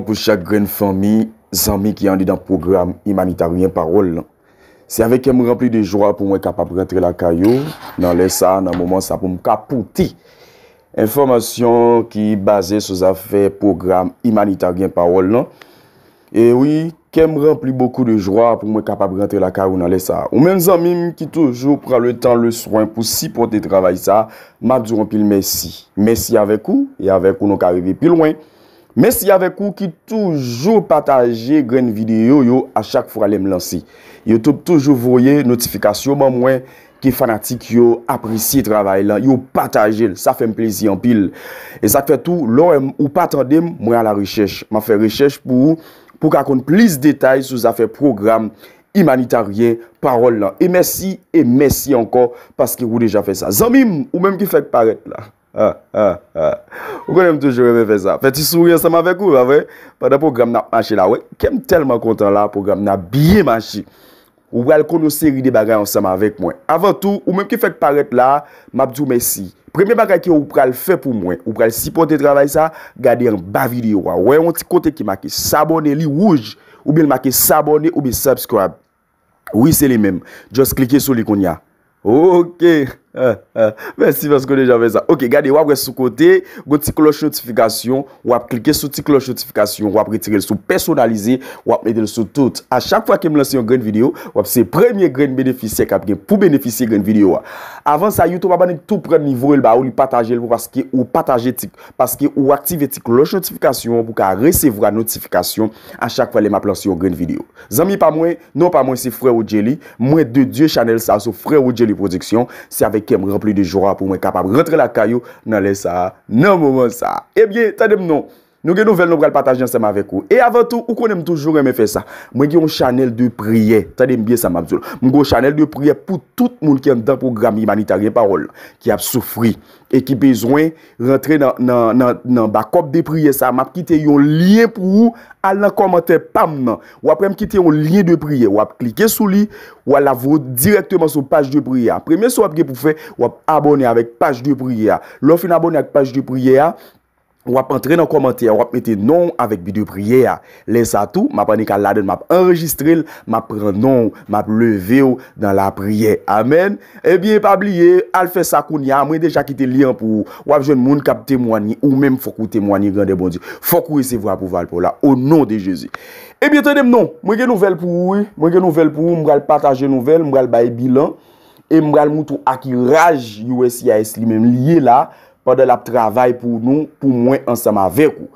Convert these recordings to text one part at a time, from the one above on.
Pou chak gren fami, zami ki yande dan program imanitaryen parol nan. Se ave kem rampli de jwa pou mwen kapab rentre la kayo nan lesa nan mouman sa pou m kapouti. Informasyon ki base souzafe program imanitaryen parol nan. E wii, kem rampli bokou de jwa pou mwen kapab rentre la kayo nan lesa. Ou men zami mki toujou pral le tan le swan pou sipote travay sa, madjou an pil mesi. Mesi avek ou, e avek ou nou ka revi pil woyn. Mèsi avèk ou ki toujou patajè gren videyo yo a chak fwa lèm lansi. Youtube toujou voye notifikasyon mwen mwen ki fanatik yo apresye travèl lan. Yo patajèl, sa fèm plezi anpil. E sak fè tou, lò ou patandèm mwen a la rechèj. Mwen fè rechèj pou kakoun plis detay sou zafè program imanitaryen parol lan. E mèsi, e mèsi ankon paske ou deja fè sa. Zamim ou mèm ki fèk paret la. Ha, ha, ha Ou konen m toujou reme fe sa Fè ti souri ansam avèk ou, wè, wè Padè program nan manche la, wè Kèm telman kontan la program nan biye manche Ou wè al kono seri de bagay ansam avèk mwen Avantou, ou mèm ki fèk parek la Mabdou mesi Premye bagay ki ou pral fè pou mwen Ou pral sipote travay sa, gade yon ba video wè Wè yon ti kote ki maki sabone li wouj Ou bil maki sabone ou bil subscribe Ou yi se li mèm Just klike sou likonya Ok Ha, ha, merci parce que j'avais ça. Ok, gade, wap wè sou kote, wè ti kloj notifikasyon, wap klike sou ti kloj notifikasyon, wap wè tirel sou personalize, wap wè direl sou tout. A chak fwa ke m lansi yon gren video, wap se premye gren beneficye kap gen pou beneficye gren video. Avans a YouTube, wap wè ni tout pren nivou, l ba ou li pataje, ou pataje ti, paske ou waktive ti kloj notifikasyon pou ka resevwa notifikasyon a chak fwa lè m ap lansi yon gren video. Zanmi pa mwen, nou pa mwen se frè ou djeli, mwen de djè chanel kemre pli de jora pou mwen kapab retre la kayo nan non, eh le sa nan mouman sa. Ebyen, ta dem nou. Nou gen nouvel nou pral patajan seman vek ou. E avantou, non. ou konen m toujou reme fe sa. Mwen gen yon chanel de priye. Tade m biye sa ma bzoul. Mwen gen yon chanel de priye pou tout moun ki an dan program imanitari e parol. Ki ap soufri. E ki bezwen rentre nan bakop de priye sa. M ap kite yon liye pou ou al nan komante pam. Ou ap rem kite yon liye de priye. Ou ap klike sou li. Ou ap lavro direktman sou page de priye a. Premye sou ap gen pou fe. Ou ap abone avik page de priye a. Lofi nan abone avik page de priye a. Wap entre nan komantere, wap mette non avèk bi de priye ya Lesa tou, map ane ka laden, map enregistre l Map ren non, map leve ou dan la priye Amen Ebiye eh pabliye, alfe sakoun ya Mwen deja kite liyan pou wap jen moun kap temwani Ou men fokou temwani, rende bon di Fokou ese vwa pou val pou la O non de Jezi Ebiye eh tenem non, mwen gen nouvel pou ou Mwen gen nouvel pou ou, mwen gal pataje nouvel Mwen gal baye bilan E mwen gal moutou akiraj Yowè si a esli men liye la Wadèl ap travay pou nou, pou mwen ansama vek ou.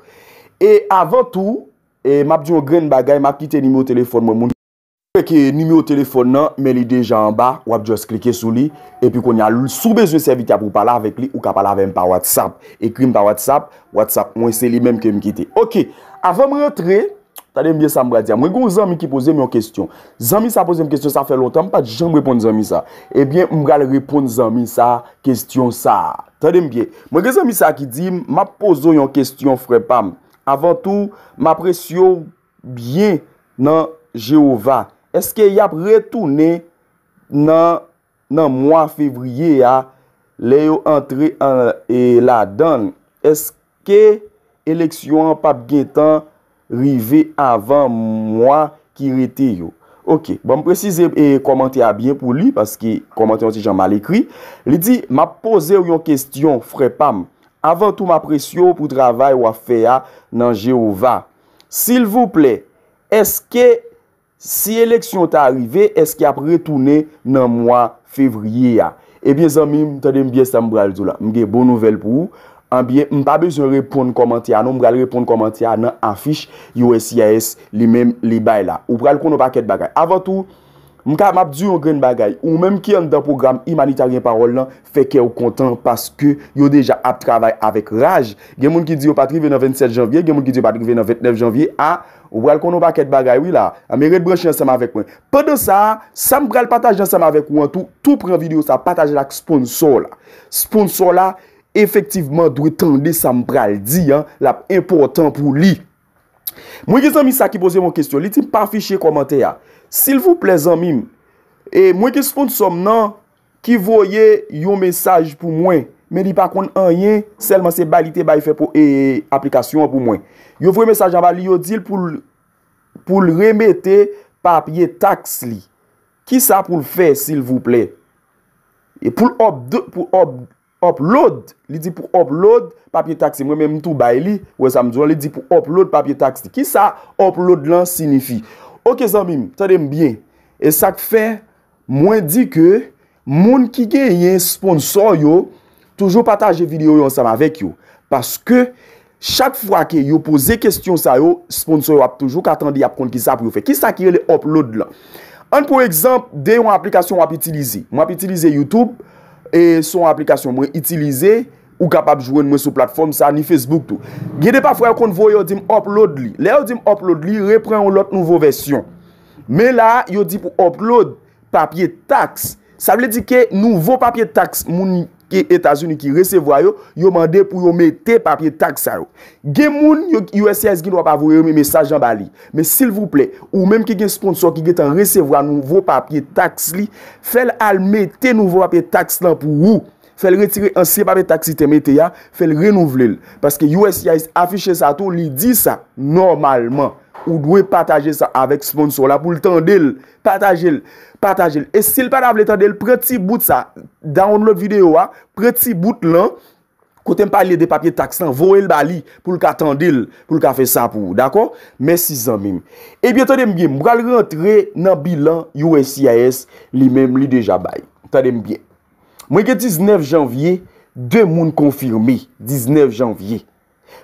E avan tou, m ap diyon gren bagay, m ap kite nimi ou telefon mwen moun. Kweke nimi ou telefon nan, men li deja an ba, wap diyon sklike sou li, epi kon yal sou bezye servite ap ou pala ou kapalave m pa WhatsApp. Ekrim pa WhatsApp, WhatsApp mwen se li menm ke m kite. Ok, avan m rentre, Tade mbeye sa mbra diya. Mwen kon zanmi ki pose m yon kestyon. Zanmi sa pose m kestyon sa fè lontan, m pa dijan m repon zanmi sa. Ebyen m gal repon zanmi sa kestyon sa. Tade mbeye. Mwen kon zanmi sa ki di, ma pozo yon kestyon frepam. Avan tou, ma presyo bie nan Jehova. Eske yap retoune nan mwa fevriye a leyo entre e la dan? Eske eleksyon pap getan... Rive avan mwa ki rete yo Ok, ba bon, m precize e komante a bien pou li Paske komante an si jan mal ekri Li di, ma pose yo yon kestyon frepam Avan tou ma presyo pou travay wafeya nan Jehova Sil vouple, eske si eleksyon ta rive Eske apre toune nan mwa fevriye ya Ebyen eh zan mi, mtade mbyestan mbra lido la Mge bon nouvel pou ou anbyen, mpa bezon repoun komantya anon, mpral repoun komantya anon an fich Yo S.I.A.S. li menm li bay la. Ou pral konon paket bagay. Avantou, mka map du yon gren bagay, ou menm ki an dan program imanitarien parol nan, feke ou kontan paske yo deja ap travay avek raj. Gen moun ki di yo patri venan 27 janvye, gen moun ki di yo patri venan 29 janvye, a, ah, ou pral konon paket bagay, wila, ame red broche yon seman avek mwen. Pe de sa, sa mpral pataj yon seman avek mwen, an tout, tout pran video sa pataj lak sponso la. Sp efektivman, dwe tende sa mbral di, la important pou li. Mwen gizan mi sa ki pose mwen kestyon, li ti pa fichye komante ya. Sil vou plezan mim, e mwen giz fond som nan, ki voye yon mesaj pou mwen, men di pa kon an yen, selman se balite ba yon e, aplikasyon pou mwen. Yon voye mesaj an ba li, yon dil pou l remete papye taks li. Ki sa pou l fe, sil vou ple? E pou l obd, pou l obd, upload, li di pou upload papye taksi, mwen men mtou bay li, wè sa mdouan li di pou upload papye taksi, ki sa upload lan signifi ok zanmim, sa deme bien, e sa kfe, mwen di ke moun ki genye sponsor yo toujou pataje video yo ansanm avek yo, paske chak fwa ke yo pose kestyon sa yo, sponsor yo ap toujou katande ap kont ki sa pou yo fe, ki sa ki yo le upload lan an pou ekzamp, de yon aplikasyon wap itilize, wap itilize youtube E son aplikasyon mwen itilize ou kapab jwenn mwen sou platform sa ni Facebook tou. Gede pa fwe konvo yo dim upload li. Le yo dim upload li repren ou lot nouvo versyon. Me la yo di pou upload papye tax. Sa vle di ke nouvo papye tax mouni. ki Etasyouni ki resevwa yo, yo mande pou yo mette papye taks a yo. Ge moun, yo USIS gin wap avouye yo me mesaj an bali. Me sil vouple, ou menm ki gen sponsor ki gen tan resevwa nouvo papye taks li, fel al mette nouvo papye taks lan pou ou. Fel retire ansi papye taks ite mette ya, fel renouvle li. Paske USIS afiche sa tou, li di sa normalman. Ou dwe pataje sa avek sponsor la pou l'tan del. Pataje l. Pataje l. E se l pa dable tan del, preti bout sa. Dan on lò video a, preti bout lan. Kote m palye de papye taks lan. Vowe l bali pou l ka tan del. Pou l ka fe sa pou. Dako? Mèsi zan mèm. Ebyè, ta dèm gèm. Mwen kal rentre nan bilan USIAS li mèm li deja bay. Ta dèm gèm. Mwen ke 19 janvye, dè moun konfirme. 19 janvye.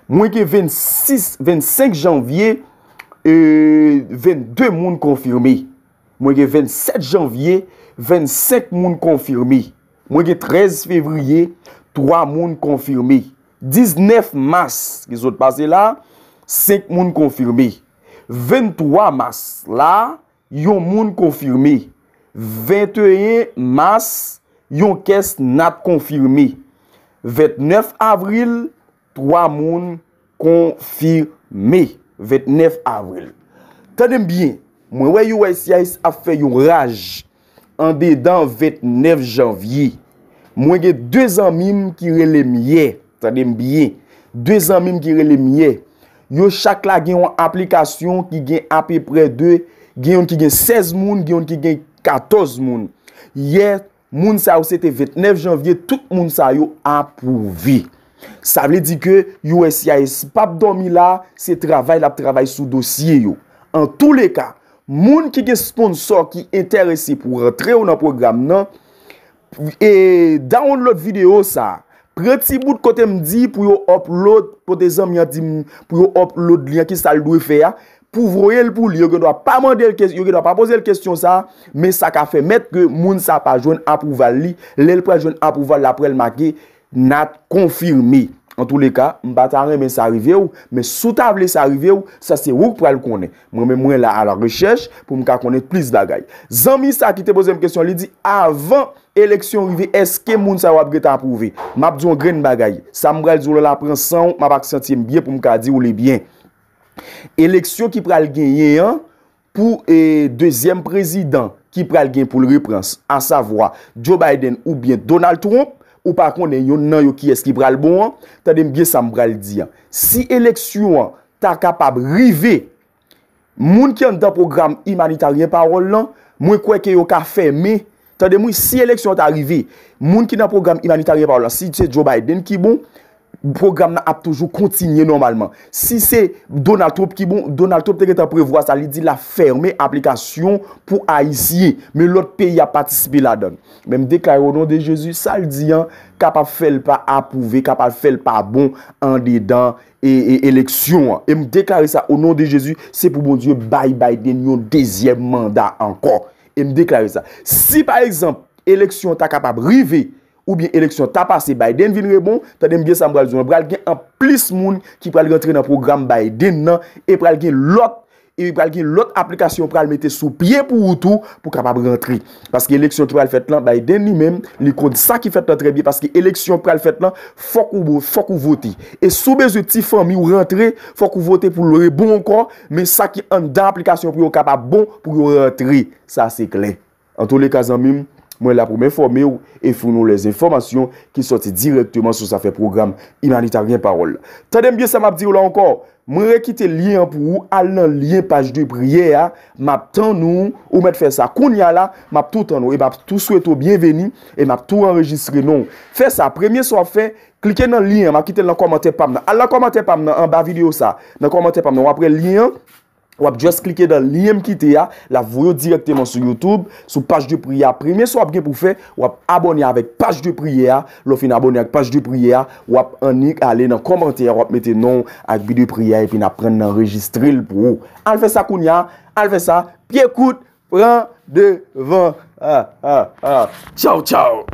Mwen ke 26, 25 janvye, 22 e, moun konfirmi Mwenge 27 janvye 27 moun konfirmi Mwenge 13 fevriye 3 moun konfirmi 19 mas 5 moun konfirmi 23 mas La yon moun konfirmi 21 mas Yon kes nat konfirmi 29 avril 3 moun konfirmi 29 avril. Tade mbiye, mwen wè yu wè siya is a fè yu raj. Ande dan 29 janvye. Mwen gen 2 anmim ki relem ye. Tade mbiye, 2 anmim ki relem ye. Yo chak la gen yon aplikasyon ki gen api pre 2. Gen yon ki gen 16 moun, gen yon ki gen 14 moun. Ye, moun sa ou sete 29 janvye, tout moun sa yo apouvi. Sa vle di ke yo esya es pa ap domi la se travay la ap travay sou dosye yo. An tou le ka, moun ki ke sponsor ki enterese pou rentre ou nan program nan, e da woun lot videyo sa, preti bout kote m di pou yo upload, pou de zan mi a di pou yo upload li an ki sa l doye fe ya, pou vroyel pou li, yo ge do ap apose l kestyon sa, me sa ka fe met ke moun sa pa jwen apouval li, le l pa jwen apouval la pou el make, nat konfirmi. En tout le ka, mbatare men sa rive ou, men sou table sa rive ou, sa se wou pral konen. Mwen mwen la ala rechèche, pou mka konen plis bagay. Zan mi sa ki te bozèm kèsyon li di, avan eleksyon rive, eske moun sa wabre tan prouve? Mab diyon gren bagay. Sa mbrel zoulè la prensan, mabak sentyèm biye pou mka di ou lebyen. Eleksyon ki pral genye an, pou e dezyem prezidant, ki pral gen pou l reprens, an sa vwa Joe Biden ou bien Donald Trump, Ou pa konnen yon nan yo ki eski bral bon an, ta dem biye sam bral di an. Si eleksyon an ta kapab rive, moun ki an dan program imanitarien parol lan, mwen kweke yo ka fe me, ta dem mwen si eleksyon an ta rive, moun ki nan program imanitarien parol lan, si dje Joe Biden ki bon, program nan ap toujou kontinye normalman. Si se Donald Trump ki bon, Donald Trump teke ta prevoa, sa li di la ferme aplikasyon pou a isye, me lout peyi a patisipe la don. Me m deklari o non de Jezu, sa li di an, kapap fel pa apouve, kapap fel pa bon, an e, e, de dan, e leksyon an. E m deklari sa, o non de Jezu, se pou bon Diyo bay bay den yon dezyem manda ankon. E m deklari sa. Si pa ekzamp, eleksyon ta kapap rive, e, Ou biye eleksyon ta pase Biden vin rebon Ta dem biye sa mbral zon Bral gen an plis moun ki pral rentre nan program Biden nan E pral gen lot E pral gen lot aplikasyon pral mette sou pye pou ou tou Po kapab rentre Paske eleksyon pral fet lan Biden ni men Li kont sa ki fet lan trebi Paske eleksyon pral fet lan Fok ou voti E sou bez ou ti fan mi ou rentre Fok ou voti pou lore bon kon Me sa ki an da aplikasyon pou yo kapab bon Po yo rentre Sa se klen An tou le kazan mim Mwen la pou menforme ou e foun nou les informasyon ki sote direktman sou sa fe program imanitarien parol. Tade mbyo sa map di ou la ankon. Mwen rekite liyen pou ou al nan liyen page 2 priye ya. Map tan nou ou met fe sa. Koun ya la, map tou tan nou. E map tou soueto, bienveni, e map tou enregistre nou. Fe sa, premye sou a fe, klike nan liyen. Makite nan komante pam nan. Al nan komante pam nan, an ba video sa. Nan komante pam nan, wapre liyen. Wap, just klike dan liyem ki te ya. La voyo direktyman sou YouTube. Sou page de priya. Prime sou wap gen pou fe. Wap abonye avèk page de priya. Lofi nan abonye ak page de priya. Wap anik ale nan komantè. Wap mette non ak bidye priya. Epi nan pren nan registre l pou ou. Alfe sakoun ya. Alfe sa. Pi ekout. Ran, de, van. Chow, chow.